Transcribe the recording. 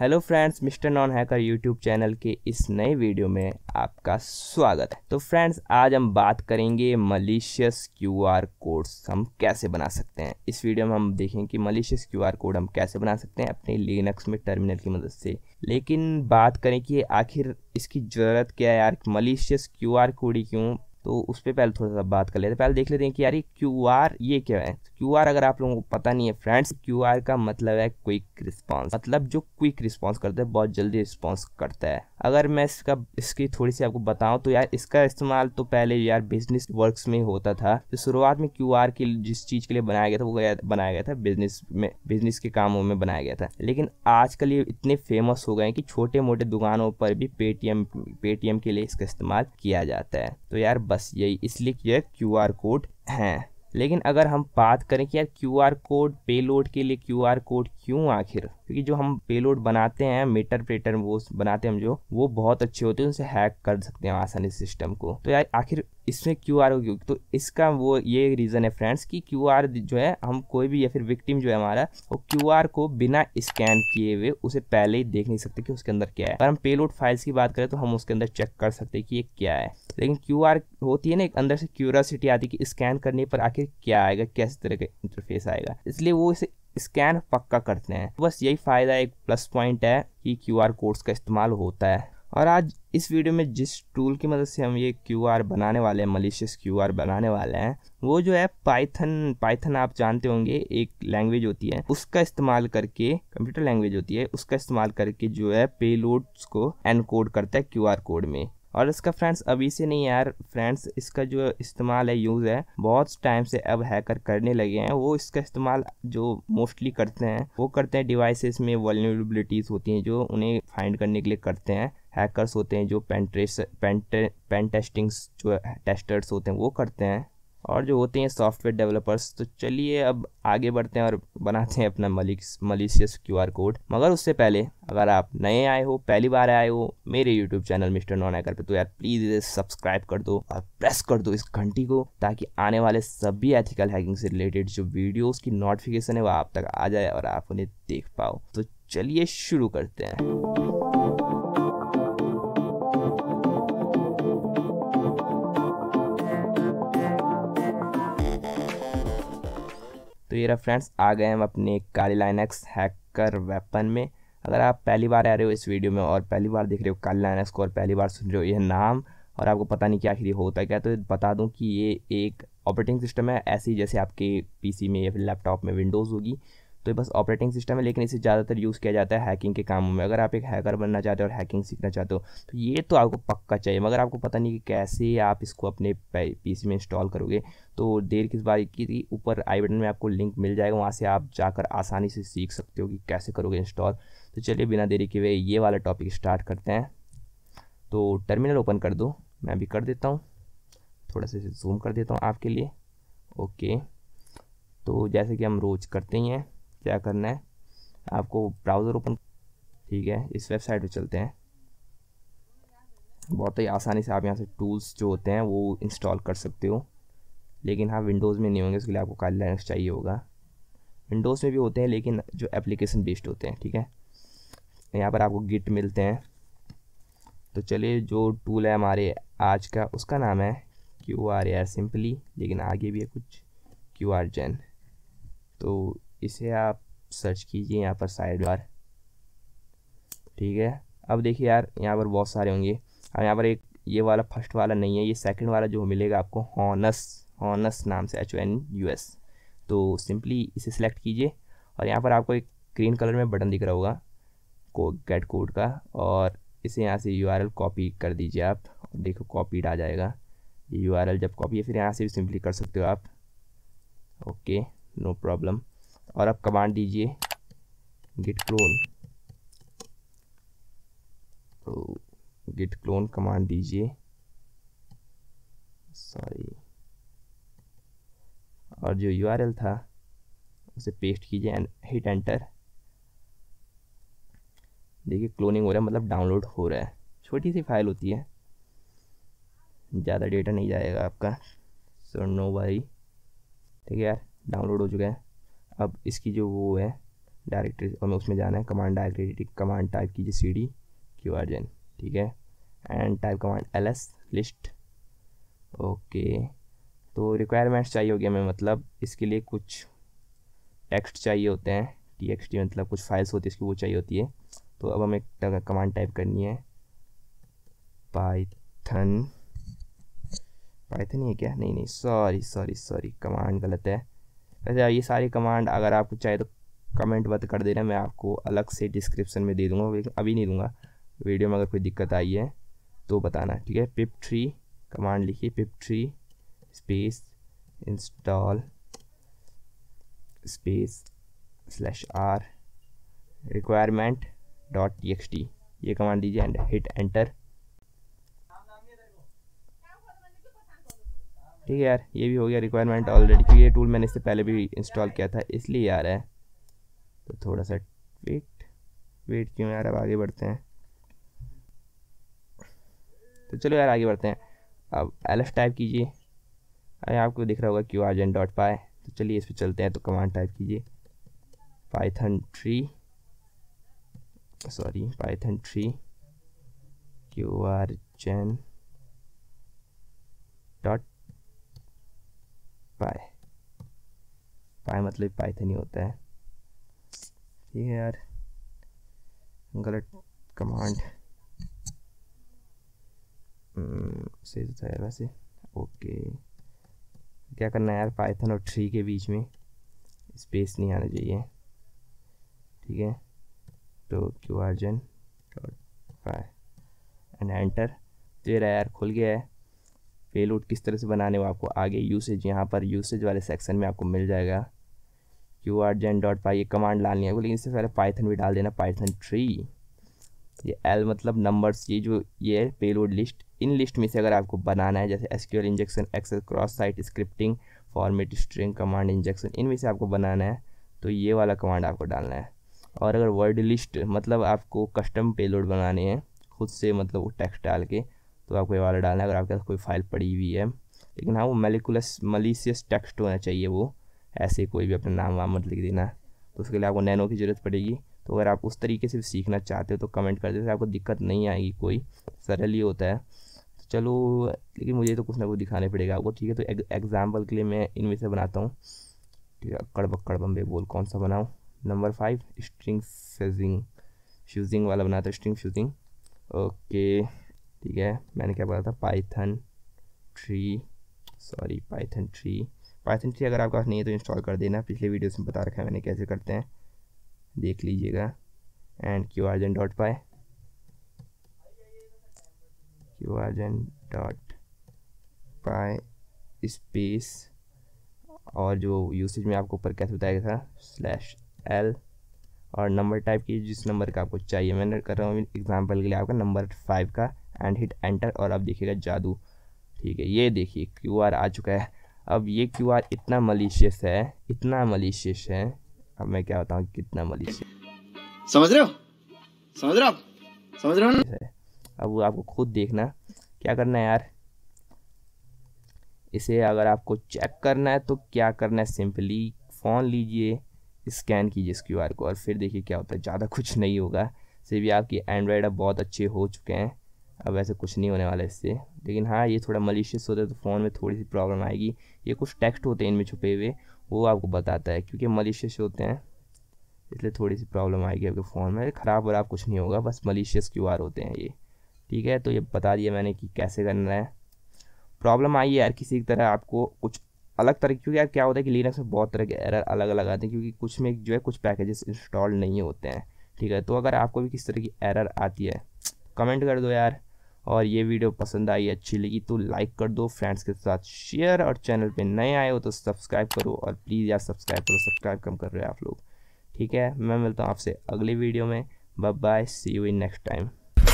hello friends mister non hacker YouTube channel के इस नए वीडियो में आपका स्वागत है तो फ्रेंड्स आज हम बात करेंगे मलिशियस क्यूआर कोड्स हम कैसे बना सकते हैं इस वीडियो में हम देखें कि मलिशियस क्यूआर कोड हम कैसे बना सकते हैं अपने लिनक्स में टर्मिनल की मदद से लेकिन बात करें कि आखिर इसकी ज़रूरत क्या है यार मलिशियस क्यू आर कोड ही क्यों तो उस पर पहले थोड़ा सा बात कर लेते हैं पहले देख लेते हैं कि यार ये क्यू आर ये क्या है क्यू आर अगर आप लोगों को पता नहीं है फ्रेंड्स क्यू आर का मतलब है क्विक रिस्पॉन्स मतलब जो क्विक रिस्पॉन्स करता है बहुत जल्दी रिस्पॉन्स करता है अगर मैं इसका इसकी थोड़ी सी आपको बताऊं तो यार इसका इस्तेमाल तो पहले यार बिजनेस वर्क में होता था तो शुरुआत में क्यू आर की जिस चीज़ के लिए बनाया गया था वो बनाया गया था बिजनेस में बिजनेस के कामों में बनाया गया था लेकिन आजकल ये इतने फेमस हो गए की कि छोटे मोटे दुकानों पर भी पेटीएम पेटीएम के लिए इसका इस्तेमाल किया जाता है तो यार बस यही इसलिए कि क्यू आर कोड हैं लेकिन अगर हम बात करें कि यार क्यू आर कोड पेलोड के लिए क्यू आर कोड क्यों आखिर क्योंकि जो हम पेलोड बनाते हैं मीटर प्लेटर वो बनाते हैं हम जो वो बहुत अच्छे होते हैं उनसे हैक कर सकते हैं आसानी सिस्टम को तो यार आखिर इसमें क्यू आर क्यों तो इसका वो ये रीज़न है फ्रेंड्स कि क्यू आर जो है हम कोई भी या फिर विक्टिम जो है हमारा वो क्यू आर को बिना स्कैन किए हुए उसे पहले ही देख नहीं सकते कि उसके अंदर क्या है अगर हम पेलोड फाइल्स की बात करें तो हम उसके अंदर चेक कर सकते कि ये क्या है लेकिन क्यू आर होती है ना एक अंदर से क्यूरासिटी आती है कि स्कैन करने पर आखिर क्या आएगा कैसे तरह का इंटरफेस आएगा इसलिए वो इसे स्कैन पक्का करते हैं बस यही फ़ायदा एक प्लस पॉइंट है कि क्यू आर कोड्स का इस्तेमाल होता है और आज इस वीडियो में जिस टूल की मदद से हम ये क्यू आर बनाने वाले हैं मलिशियस क्यू आर बनाने वाले हैं वो जो है पाइथन पाइथन आप जानते होंगे एक लैंग्वेज होती है उसका इस्तेमाल करके कंप्यूटर लैंग्वेज होती है उसका इस्तेमाल करके जो है पे को एनकोड करता है क्यू आर कोड में और इसका फ्रेंड्स अभी से नहीं यार फ्रेंड्स इसका जो इस्तेमाल है यूज़ है बहुत टाइम से अब हैकर करने लगे हैं वो इसका इस्तेमाल जो मोस्टली करते हैं वो करते हैं डिवाइसेस में वॉलिबिलिटीज़ होती हैं जो उन्हें फाइंड करने के लिए करते हैं हैकर्स होते हैं जो पेन ट्रेस पेन पेन जो टेस्टर्स होते हैं वो करते हैं और जो होते हैं सॉफ्टवेयर डेवलपर्स तो चलिए अब आगे बढ़ते हैं और बनाते हैं अपना मलिक्स मलिशियस क्यू आर कोड मगर उससे पहले अगर आप नए आए हो पहली बार आए हो मेरे YouTube channel mister non hacker पे तो यार प्लीज़ इसे सब्सक्राइब कर दो और प्रेस कर दो इस घंटी को ताकि आने वाले सभी एथिकल हैकिंग से रिलेटेड जो वीडियोज़ की नोटिफिकेशन है वो आप तक आ जाए और आप उन्हें देख पाओ तो चलिए शुरू करते हैं तो ये रहा फ्रेंड्स आ गए हम अपने काली लाइनक्स हैकर वेपन में अगर आप पहली बार आ रहे हो इस वीडियो में और पहली बार देख रहे हो काली लाइनक्स को और पहली बार सुन रहे हो यह नाम और आपको पता नहीं क्या आखिर होता है क्या तो बता दूं कि ये एक ऑपरेटिंग सिस्टम है ऐसी जैसे आपके पीसी में या फिर लैपटॉप में विंडोज़ होगी तो बस ऑपरेटिंग सिस्टम है लेकिन इसे ज़्यादातर यूज़ किया जाता है हैकिंग के कामों में अगर आप एक हैकर बनना चाहते हो और हैकिंग सीखना चाहते हो तो ये तो आपको पक्का चाहिए मगर आपको पता नहीं कि कैसे आप इसको अपने पी में इंस्टॉल करोगे तो देर किस बात की ऊपर आई बटन में आपको लिंक मिल जाएगा वहाँ से आप जाकर आसानी से सीख सकते हो कि कैसे करोगे इंस्टॉल तो चलिए बिना देरी के वे ये वाला टॉपिक स्टार्ट करते हैं तो टर्मिनल ओपन कर दो मैं अभी कर देता हूँ थोड़ा सा जूम कर देता हूँ आपके लिए ओके तो जैसे कि हम रोज़ करते ही हैं क्या करना है आपको ब्राउज़र ओपन ठीक है इस वेबसाइट पे चलते हैं बहुत ही आसानी से आप यहाँ से टूल्स जो होते हैं वो इंस्टॉल कर सकते हो लेकिन हाँ विंडोज़ में नहीं होंगे इसके लिए आपको काली लाइनस चाहिए होगा विंडोज़ में भी होते हैं लेकिन जो एप्लीकेशन बेस्ड होते हैं ठीक है यहाँ पर आपको गिट मिलते हैं तो चलिए जो टूल है हमारे आज का उसका नाम है क्यू आर यार सिंपली लेकिन आगे भी है कुछ क्यू आर जैन तो इसे आप सर्च कीजिए यहाँ पर साइड बार ठीक है अब देखिए यार यहाँ पर बहुत सारे होंगे अब यहाँ पर एक ये वाला फर्स्ट वाला नहीं है ये सेकंड वाला जो मिलेगा आपको हॉनस हॉनस नाम से H O N U S तो सिंपली इसे सिलेक्ट कीजिए और यहाँ पर आपको एक ग्रीन कलर में बटन दिख रहा होगा को गेट कोड का और इसे यहाँ से यू आर एल कॉपी कर दीजिए आप देखो कॉपीड आ जाएगा ये यू आर एल जब कॉपी है फिर यहाँ से भी सिंपली कर सकते हो आप ओके नो प्रॉब्लम और आप कमांड दीजिए गिट क्लोन तो गिट क्लोन कमांड दीजिए सॉरी और जो यू था उसे पेस्ट कीजिए एंड हिट एंटर देखिए क्लोनिंग हो रहा है मतलब डाउनलोड हो रहा है छोटी सी फाइल होती है ज़्यादा डेटा नहीं जाएगा आपका सो नो वाई ठीक है यार डाउनलोड हो चुका है अब इसकी जो वो है डायरेक्टरी हमें उसमें जाना है कमांड डायरेक्टरी कमांड टाइप कीजिए C D Q R gen ठीक है and type command L S list okay तो रिक्वायरमेंट्स चाहिए होगी हमें मतलब इसके लिए कुछ टेक्स्ट चाहिए होते हैं टी एक्स टी मतलब कुछ फाइल्स होती है इसकी वो चाहिए होती है तो अब हमें कमांड टाइप करनी है पाइथन पाइथन ये क्या नहीं नहीं सॉरी सॉरी सॉरी कमांड गलत है वैसे ये सारी कमांड अगर आपको चाहे तो कमेंट बंद कर देना मैं आपको अलग से डिस्क्रिप्शन में दे दूँगा लेकिन अभी नहीं दूँगा वीडियो में अगर कोई दिक्कत आई है तो बताना ठीक है पिप थ्री कमांड लिखिए pip three space install space slash R requirement dot T ये कमांड दीजिए एंड हिट एंटर ठीक है यार ये भी हो गया रिक्वायरमेंट ऑलरेडी क्योंकि ये टूल मैंने इससे पहले भी इंस्टॉल किया था इसलिए आ रहा है तो थोड़ा सा वेट वेट क्यों यार अब आगे बढ़ते हैं तो चलो यार आगे बढ़ते हैं अब एल एफ टाइप कीजिए अरे आपको दिख रहा होगा क्यू आर जन डॉट पाए तो चलिए इस पर चलते हैं तो कमांड टाइप कीजिए python three sorry python three Q R gen dot py py मतलब पाइथन तो ही होता है ठीक है यार गलत कमांड हम्म, सही तो था यार वैसे ओके क्या करना है यार पाइथन और ट्री के बीच में स्पेस नहीं आना चाहिए ठीक है तो Q R gen dot five and enter तो ये रहा यार खुल गया है पेलोड किस तरह से बनाने वो आपको आगे यूसेज यहाँ पर यूसेज वाले सेक्शन में आपको मिल जाएगा Q R gen dot py ये कमांड डालनी है लेकिन इससे पहले पाइथन भी डाल देना पाइथन थ्री ये एल मतलब नंबर्स ये जो ये पेलोड लिस्ट इन लिस्ट में से अगर आपको बनाना है जैसे SQL injection access cross site scripting format string command injection इनमें से आपको बनाना है तो ये वाला कमांड आपको डालना है और अगर वर्ड लिस्ट मतलब आपको कस्टम पेलोड बनाने हैं खुद से मतलब वो टेक्स्ट डाल के तो आपको ये वाला डालना है अगर आपके पास कोई फाइल पड़ी हुई है लेकिन हाँ वो मेलिकुलस मलिशियस टेक्स्ट होना चाहिए वो ऐसे कोई भी अपना नाम वाम मत लिख देना तो उसके लिए आपको नैनो की ज़रूरत पड़ेगी तो अगर आप उस तरीके से सीखना चाहते हो तो कमेंट कर देते आपको दिक्कत नहीं आएगी कोई सरल ही होता है तो चलो लेकिन मुझे तो कुछ ना कुछ दिखाने पड़ेगा आपको ठीक है तो एग्ज़ाम्पल के लिए मैं इनमें से बनाता हूँ ठीक है कड़बक्कड़ बम्बे बोल कौन सा बनाऊँ नंबर फाइव स्ट्रिंग सेजिंग शूजिंग वाला बनाता है स्ट्रिंग शूजिंग ओके ठीक है मैंने क्या बोला था python three sorry python three python three अगर आपके पास नहीं है तो इंस्टॉल कर देना पिछले वीडियोस में बता रखा है मैंने कैसे करते हैं देख लीजिएगा and Q R gen dot py Q R gen dot py space और जो यूसेज में आपको ऊपर कैसे बताया था स्लैश एल और नंबर टाइप की जिस नंबर का आपको चाहिए मैंने कर रहा हूँ एग्जाम्पल के लिए आपका नंबर फाइव का एंड हिट एंटर और अब देखिएगा जादू ठीक है ये देखिए क्यू आर आ चुका है अब ये क्यू आर इतना मलिशियस है इतना मलिशियस है अब मैं क्या बताऊँ कितना मलिशियस समझ रहे हो समझ रहे हो समझ रहे हो अब वो आपको खुद देखना क्या करना है यार इसे अगर आपको चेक करना है तो क्या करना है सिंपली फ़ोन लीजिए स्कैन कीजिए इस क्यू को और फिर देखिए क्या होता है ज़्यादा कुछ नहीं होगा सिर्फ आपकी एंड्रॉयड अब बहुत अच्छे हो चुके हैं अब वैसे कुछ नहीं होने वाला इससे लेकिन हाँ ये थोड़ा मलिशियस होता है तो फ़ोन में थोड़ी सी प्रॉब्लम आएगी ये कुछ टेक्स्ट होते हैं इनमें छुपे हुए वो आपको बताता है क्योंकि मलिशियस होते हैं इसलिए थोड़ी सी प्रॉब्लम आएगी आपके फ़ोन में ख़राब वराब कुछ नहीं होगा बस मलिशियस क्यू होते हैं ये ठीक है तो ये बता दिया मैंने कि कैसे करना है प्रॉब्लम आई है यार किसी तरह आपको कुछ अलग तरह क्योंकि यार क्या होता है कि लिनक्स में बहुत तरह के एरर अलग अलग आते हैं क्योंकि कुछ में जो है कुछ पैकेजेस इंस्टॉल नहीं होते हैं ठीक है तो अगर आपको भी किस तरह की एरर आती है कमेंट कर दो यार और ये वीडियो पसंद आई अच्छी लगी तो लाइक कर दो फ्रेंड्स के साथ शेयर और चैनल पे नए आए हो तो सब्सक्राइब करो और प्लीज़ यार सब्सक्राइब करो सब्सक्राइब कम कर रहे हो आप लोग ठीक है मैं मिलता हूँ आपसे अगले वीडियो में bye bye see you in next time